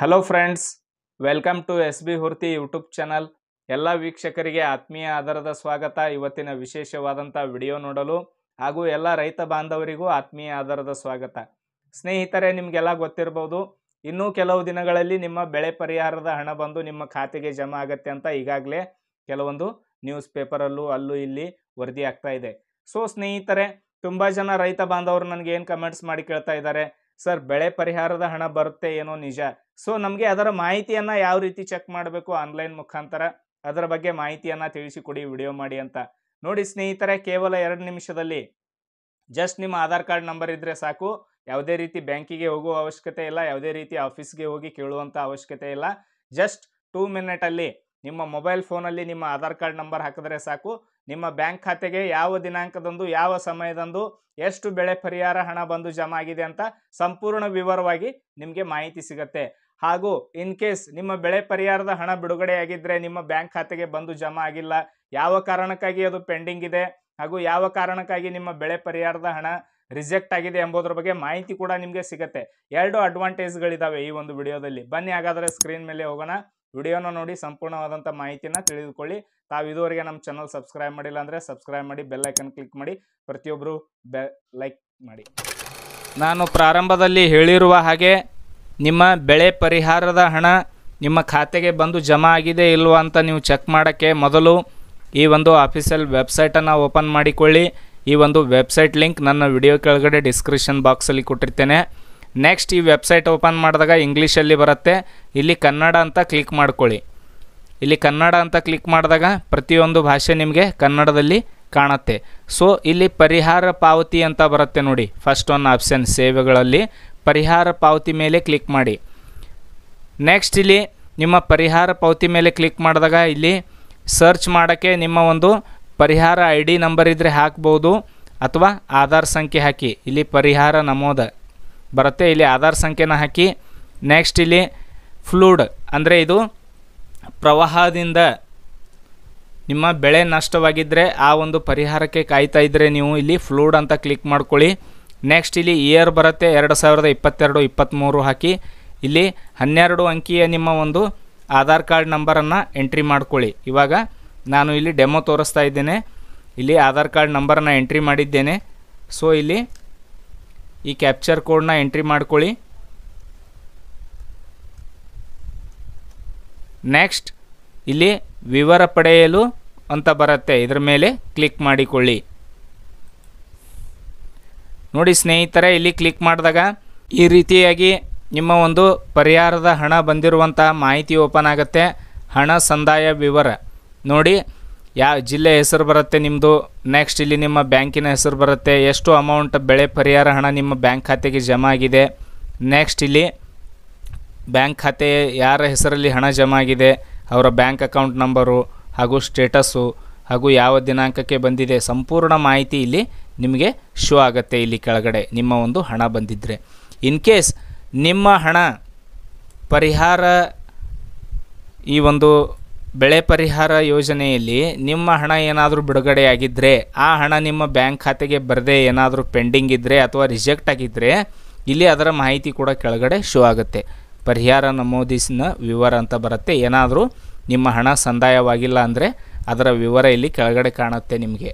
hello friends welcome to S B Hurthi YouTube channel ಎಲ್ಲ ವೀಕ್ಷಕರಿಗೆ ಆತ್ಮೀಯ ಆಧಾರದ ಸ್ವಾಗತ ಇವತ್ತಿನ ವಿಶೇಷವಾದಂಥ ವಿಡಿಯೋ ನೋಡಲು ಹಾಗೂ ಎಲ್ಲ ರೈತ ಬಾಂಧವರಿಗೂ ಆತ್ಮೀಯ ಆಧಾರದ ಸ್ವಾಗತ ಸ್ನೇಹಿತರೆ ನಿಮಗೆಲ್ಲ ಗೊತ್ತಿರ್ಬೋದು ಇನ್ನೂ ಕೆಲವು ದಿನಗಳಲ್ಲಿ ನಿಮ್ಮ ಬೆಳೆ ಪರಿಹಾರದ ಹಣ ಬಂದು ನಿಮ್ಮ ಖಾತೆಗೆ ಜಮಾ ಆಗತ್ತೆ ಅಂತ ಈಗಾಗಲೇ ಕೆಲವೊಂದು ನ್ಯೂಸ್ ಪೇಪರಲ್ಲೂ ಅಲ್ಲೂ ಇಲ್ಲಿ ವರದಿ ಆಗ್ತಾ ಇದೆ ಸೊ ಸ್ನೇಹಿತರೆ ತುಂಬ ಜನ ರೈತ ಬಾಂಧವರು ನನಗೆ ಏನು ಕಮೆಂಟ್ಸ್ ಮಾಡಿ ಕೇಳ್ತಾ ಇದ್ದಾರೆ ಸರ್ ಬೆಳೆ ಪರಿಹಾರದ ಹಣ ಬರುತ್ತೆ ಏನೋ ನಿಜ ಸೊ ನಮಗೆ ಅದರ ಮಾಹಿತಿಯನ್ನು ಯಾವ ರೀತಿ ಚೆಕ್ ಮಾಡಬೇಕು ಆನ್ಲೈನ್ ಮುಖಾಂತರ ಅದರ ಬಗ್ಗೆ ಮಾಹಿತಿಯನ್ನು ತಿಳಿಸಿಕೊಡಿ ವಿಡಿಯೋ ಮಾಡಿ ಅಂತ ನೋಡಿ ಸ್ನೇಹಿತರೆ ಕೇವಲ ಎರಡು ನಿಮಿಷದಲ್ಲಿ ಜಸ್ಟ್ ನಿಮ್ಮ ಆಧಾರ್ ಕಾರ್ಡ್ ನಂಬರ್ ಇದ್ದರೆ ಸಾಕು ಯಾವುದೇ ರೀತಿ ಬ್ಯಾಂಕಿಗೆ ಹೋಗುವ ಅವಶ್ಯಕತೆ ಇಲ್ಲ ಯಾವುದೇ ರೀತಿ ಆಫೀಸ್ಗೆ ಹೋಗಿ ಕೇಳುವಂಥ ಅವಶ್ಯಕತೆ ಇಲ್ಲ ಜಸ್ಟ್ ಟೂ ಮಿನಿಟಲ್ಲಿ ನಿಮ್ಮ ಮೊಬೈಲ್ ಫೋನಲ್ಲಿ ನಿಮ್ಮ ಆಧಾರ್ ಕಾರ್ಡ್ ನಂಬರ್ ಹಾಕಿದ್ರೆ ಸಾಕು ನಿಮ್ಮ ಬ್ಯಾಂಕ್ ಖಾತೆಗೆ ಯಾವ ದಿನಾಂಕದಂದು ಯಾವ ಸಮಯದಂದು ಎಷ್ಟು ಬೆಳೆ ಪರಿಹಾರ ಹಣ ಬಂದು ಜಮಾ ಆಗಿದೆ ಅಂತ ಸಂಪೂರ್ಣ ವಿವರವಾಗಿ ನಿಮಗೆ ಮಾಹಿತಿ ಸಿಗತ್ತೆ ಹಾಗೂ ಇನ್ ಕೇಸ್ ನಿಮ್ಮ ಬೆಳೆ ಪರಿಹಾರದ ಹಣ ಬಿಡುಗಡೆಯಾಗಿದ್ದರೆ ನಿಮ್ಮ ಬ್ಯಾಂಕ್ ಖಾತೆಗೆ ಬಂದು ಜಮಾ ಆಗಿಲ್ಲ ಯಾವ ಕಾರಣಕ್ಕಾಗಿ ಅದು ಪೆಂಡಿಂಗ್ ಇದೆ ಹಾಗೂ ಯಾವ ಕಾರಣಕ್ಕಾಗಿ ನಿಮ್ಮ ಬೆಳೆ ಪರಿಹಾರದ ಹಣ ರಿಜೆಕ್ಟ್ ಆಗಿದೆ ಎಂಬುದರ ಬಗ್ಗೆ ಮಾಹಿತಿ ಕೂಡ ನಿಮಗೆ ಸಿಗುತ್ತೆ ಎರಡು ಅಡ್ವಾಂಟೇಜ್ಗಳಿದ್ದಾವೆ ಈ ಒಂದು ವಿಡಿಯೋದಲ್ಲಿ ಬನ್ನಿ ಹಾಗಾದರೆ ಸ್ಕ್ರೀನ್ ಮೇಲೆ ಹೋಗೋಣ ವಿಡಿಯೋನ ನೋಡಿ ಸಂಪೂರ್ಣವಾದಂಥ ಮಾಹಿತಿನ ತಿಳಿದುಕೊಳ್ಳಿ ತಾವು ಇದುವರೆಗೆ ನಮ್ಮ ಚಾನಲ್ ಸಬ್ಸ್ಕ್ರೈಬ್ ಮಾಡಿಲ್ಲ ಅಂದರೆ ಸಬ್ಸ್ಕ್ರೈಬ್ ಮಾಡಿ ಬೆಲ್ಲೈಕನ್ ಕ್ಲಿಕ್ ಮಾಡಿ ಪ್ರತಿಯೊಬ್ಬರು ಬೆ ಲೈಕ್ ಮಾಡಿ ನಾನು ಪ್ರಾರಂಭದಲ್ಲಿ ಹೇಳಿರುವ ಹಾಗೆ ನಿಮ್ಮ ಬೆಳೆ ಪರಿಹಾರದ ಹಣ ನಿಮ್ಮ ಖಾತೆಗೆ ಬಂದು ಜಮಾ ಆಗಿದೆ ಇಲ್ವಾ ಅಂತ ನೀವು ಚೆಕ್ ಮಾಡೋಕ್ಕೆ ಮೊದಲು ಈ ಒಂದು ಆಫೀಸಲ್ ವೆಬ್ಸೈಟನ್ನು ಓಪನ್ ಮಾಡಿಕೊಳ್ಳಿ ಈ ಒಂದು ವೆಬ್ಸೈಟ್ ಲಿಂಕ್ ನನ್ನ ವಿಡಿಯೋ ಕೆಳಗಡೆ ಡಿಸ್ಕ್ರಿಪ್ಷನ್ ಬಾಕ್ಸಲ್ಲಿ ಕೊಟ್ಟಿರ್ತೇನೆ ನೆಕ್ಸ್ಟ್ ಈ ವೆಬ್ಸೈಟ್ ಓಪನ್ ಮಾಡಿದಾಗ ಇಂಗ್ಲೀಷಲ್ಲಿ ಬರುತ್ತೆ ಇಲ್ಲಿ ಕನ್ನಡ ಅಂತ ಕ್ಲಿಕ್ ಮಾಡ್ಕೊಳ್ಳಿ ಇಲ್ಲಿ ಕನ್ನಡ ಅಂತ ಕ್ಲಿಕ್ ಮಾಡಿದಾಗ ಪ್ರತಿಯೊಂದು ಭಾಷೆ ನಿಮಗೆ ಕನ್ನಡದಲ್ಲಿ ಕಾಣುತ್ತೆ ಸೊ ಇಲ್ಲಿ ಪರಿಹಾರ ಪಾವತಿ ಅಂತ ಬರುತ್ತೆ ನೋಡಿ ಫಸ್ಟ್ ಒನ್ ಆಪ್ಷನ್ ಸೇವೆಗಳಲ್ಲಿ ಪರಿಹಾರ ಪಾವತಿ ಮೇಲೆ ಕ್ಲಿಕ್ ಮಾಡಿ ನೆಕ್ಸ್ಟ್ ಇಲ್ಲಿ ನಿಮ್ಮ ಪರಿಹಾರ ಪಾವತಿ ಮೇಲೆ ಕ್ಲಿಕ್ ಮಾಡಿದಾಗ ಇಲ್ಲಿ ಸರ್ಚ್ ಮಾಡೋಕ್ಕೆ ನಿಮ್ಮ ಒಂದು ಪರಿಹಾರ ಐ ಡಿ ನಂಬರ್ ಇದ್ದರೆ ಹಾಕ್ಬೋದು ಅಥವಾ ಆಧಾರ್ ಸಂಖ್ಯೆ ಹಾಕಿ ಇಲ್ಲಿ ಪರಿಹಾರ ನಮೋದ ಬರುತ್ತೆ ಇಲ್ಲಿ ಆಧಾರ್ ಸಂಖ್ಯೆನ ಹಾಕಿ ನೆಕ್ಸ್ಟ್ ಇಲ್ಲಿ ಫ್ಲೂಡ್ ಅಂದರೆ ಇದು ಪ್ರವಾಹದಿಂದ ನಿಮ್ಮ ಬೆಳೆ ನಷ್ಟವಾಗಿದ್ದರೆ ಆ ಒಂದು ಪರಿಹಾರಕ್ಕೆ ಕಾಯ್ತಾ ಇದ್ದರೆ ನೀವು ಇಲ್ಲಿ ಫ್ಲೂಡ್ ಅಂತ ಕ್ಲಿಕ್ ಮಾಡ್ಕೊಳ್ಳಿ ನೆಕ್ಸ್ಟ್ ಇಲ್ಲಿ ಇಯರ್ ಬರುತ್ತೆ ಎರಡು ಸಾವಿರದ ಇಪ್ಪತ್ತೆರಡು ಇಪ್ಪತ್ತ್ಮೂರು ಹಾಕಿ ಇಲ್ಲಿ ಹನ್ನೆರಡು ಅಂಕಿಯ ನಿಮ್ಮ ಒಂದು ಆಧಾರ್ ಕಾರ್ಡ್ ನಂಬರನ್ನು ಎಂಟ್ರಿ ಮಾಡ್ಕೊಳ್ಳಿ ಇವಾಗ ನಾನು ಇಲ್ಲಿ ಡೆಮೋ ತೋರಿಸ್ತಾ ಇದ್ದೇನೆ ಇಲ್ಲಿ ಆಧಾರ್ ಕಾರ್ಡ್ ನಂಬರನ್ನು ಎಂಟ್ರಿ ಮಾಡಿದ್ದೇನೆ ಸೊ ಇಲ್ಲಿ ಈ ಕ್ಯಾಪ್ಚರ್ ಕೋಡನ್ನ ಎಂಟ್ರಿ ಮಾಡ್ಕೊಳ್ಳಿ ನೆಕ್ಸ್ಟ್ ಇಲ್ಲಿ ವಿವರ ಪಡೆಯಲು ಅಂತ ಬರುತ್ತೆ ಇದರ ಮೇಲೆ ಕ್ಲಿಕ್ ಮಾಡಿಕೊಳ್ಳಿ ನೋಡಿ ಸ್ನೇಹಿತರೆ ಇಲ್ಲಿ ಕ್ಲಿಕ್ ಮಾಡಿದಾಗ ಈ ರೀತಿಯಾಗಿ ನಿಮ್ಮ ಒಂದು ಪರಿಹಾರದ ಹಣ ಬಂದಿರುವಂಥ ಮಾಹಿತಿ ಓಪನ್ ಆಗುತ್ತೆ ಹಣ ಸಂದಾಯ ವಿವರ ನೋಡಿ ಯಾವ ಜಿಲ್ಲೆ ಹೆಸರು ಬರುತ್ತೆ ನಿಮ್ಮದು ನೆಕ್ಸ್ಟ್ ಇಲ್ಲಿ ನಿಮ್ಮ ಬ್ಯಾಂಕಿನ ಹೆಸರು ಬರುತ್ತೆ ಎಷ್ಟು ಅಮೌಂಟ್ ಬೆಳೆ ಪರಿಹಾರ ಹಣ ನಿಮ್ಮ ಬ್ಯಾಂಕ್ ಖಾತೆಗೆ ಜಮಾ ಆಗಿದೆ ನೆಕ್ಸ್ಟ್ ಇಲ್ಲಿ ಬ್ಯಾಂಕ್ ಖಾತೆ ಯಾರ ಹೆಸರಲ್ಲಿ ಹಣ ಜಮಾ ಆಗಿದೆ ಅವರ ಬ್ಯಾಂಕ್ ಅಕೌಂಟ್ ನಂಬರು ಹಾಗೂ ಸ್ಟೇಟಸ್ಸು ಹಾಗೂ ಯಾವ ದಿನಾಂಕಕ್ಕೆ ಬಂದಿದೆ ಸಂಪೂರ್ಣ ಮಾಹಿತಿ ಇಲ್ಲಿ ನಿಮಗೆ ಶೋ ಆಗುತ್ತೆ ಇಲ್ಲಿ ಕೆಳಗಡೆ ನಿಮ್ಮ ಒಂದು ಹಣ ಬಂದಿದ್ದರೆ ಇನ್ ಕೇಸ್ ನಿಮ್ಮ ಹಣ ಪರಿಹಾರ ಈ ಒಂದು ಬೆಳೆ ಪರಿಹಾರ ಯೋಜನೆಯಲ್ಲಿ ನಿಮ್ಮ ಹಣ ಏನಾದರೂ ಬಿಡುಗಡೆಯಾಗಿದ್ದರೆ ಆ ಹಣ ನಿಮ್ಮ ಬ್ಯಾಂಕ್ ಖಾತೆಗೆ ಬರದೇ ಏನಾದರೂ ಪೆಂಡಿಂಗ್ ಇದ್ದರೆ ಅಥವಾ ರಿಜೆಕ್ಟ್ ಆಗಿದ್ದರೆ ಇಲ್ಲಿ ಅದರ ಮಾಹಿತಿ ಕೂಡ ಕೆಳಗಡೆ ಶೋ ಆಗುತ್ತೆ ಪರಿಹಾರ ನಮೂದಿಸಿನ ವಿವರ ಅಂತ ಬರುತ್ತೆ ಏನಾದರೂ ನಿಮ್ಮ ಹಣ ಸಂದಾಯವಾಗಿಲ್ಲ ಅಂದರೆ ಅದರ ವಿವರ ಇಲ್ಲಿ ಕೆಳಗಡೆ ಕಾಣುತ್ತೆ ನಿಮಗೆ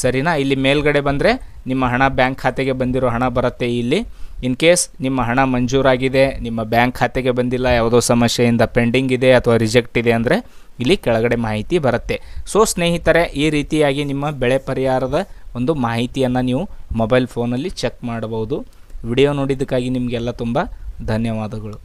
ಸರಿನಾ ಇಲ್ಲಿ ಮೇಲ್ಗಡೆ ಬಂದರೆ ನಿಮ್ಮ ಹಣ ಬ್ಯಾಂಕ್ ಖಾತೆಗೆ ಬಂದಿರೋ ಹಣ ಬರುತ್ತೆ ಇಲ್ಲಿ ಇನ್ ಕೇಸ್ ನಿಮ್ಮ ಹಣ ಮಂಜೂರಾಗಿದೆ ನಿಮ್ಮ ಬ್ಯಾಂಕ್ ಖಾತೆಗೆ ಬಂದಿಲ್ಲ ಯಾವುದೋ ಸಮಸ್ಯೆಯಿಂದ ಪೆಂಡಿಂಗ್ ಇದೆ ಅಥವಾ ರಿಜೆಕ್ಟ್ ಇದೆ ಅಂದರೆ ಇಲ್ಲಿ ಕೆಳಗಡೆ ಮಾಹಿತಿ ಬರುತ್ತೆ ಸೊ ಸ್ನೇಹಿತರೆ ಈ ರೀತಿಯಾಗಿ ನಿಮ್ಮ ಬೆಳೆ ಪರಿಹಾರದ ಒಂದು ಮಾಹಿತಿಯನ್ನು ನೀವು ಮೊಬೈಲ್ ಫೋನಲ್ಲಿ ಚೆಕ್ ಮಾಡಬಹುದು ವಿಡಿಯೋ ನೋಡಿದ್ದಕ್ಕಾಗಿ ನಿಮಗೆಲ್ಲ ತುಂಬ ಧನ್ಯವಾದಗಳು